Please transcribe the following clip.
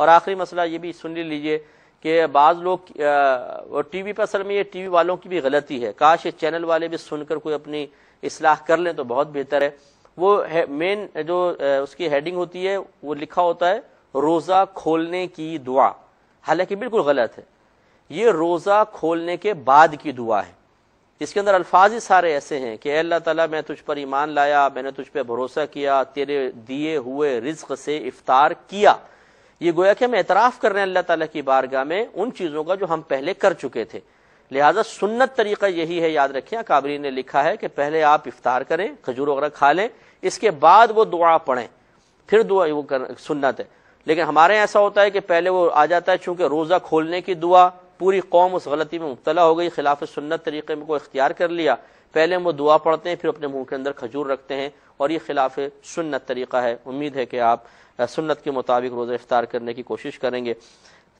اور آخری مسئلہ یہ بھی سن لیجئے کہ بعض لوگ ٹی وی پر اصل میں یہ ٹی وی والوں کی بھی غلطی ہے کاش یہ چینل والے بھی سن کر کوئی اپنی اصلاح کر لیں تو بہت بہتر ہے وہ مین جو اس کی ہیڈنگ ہوتی ہے وہ لکھا ہوتا ہے روزہ کھولنے کی دعا حالانکہ بالکل غلط ہے یہ روزہ کھولنے کے بعد کی دعا ہے اس کے اندر الفاظ ہی سارے ایسے ہیں کہ اے اللہ تعالیٰ میں تجھ پر ایمان لایا میں نے تجھ پہ بھروسہ کیا تیرے دیے ہوئے رزق سے افطار کیا یہ گویا کہ ہم اعتراف کر رہے ہیں اللہ تعالیٰ کی بارگاہ میں ان چیزوں کا جو ہم پہلے کر چکے تھے لہٰذا سنت طریقہ یہی ہے یاد رکھیں کابری نے لکھا ہے کہ پہلے آپ افطار کریں کھجور وغیرہ کھا لیں اس کے بعد وہ دعا پڑھیں پھر دعا وہ سنت ہے لیکن ہمارے ایسا ہوتا ہے کہ پہلے وہ آ جاتا ہے چونکہ روزہ کھولنے کی دعا پوری قوم اس غلطی میں مبتلا ہو گئی خلاف سنت طریقے میں کو اختیار کر لیا پہلے وہ دعا پڑھتے ہیں پھر اپنے منہ کے اندر کھجور رکھتے ہیں اور یہ خلاف سنت طریقہ ہے امید ہے کہ آپ سنت کے مطابق روزہ افطار کرنے کی کوشش کریں گے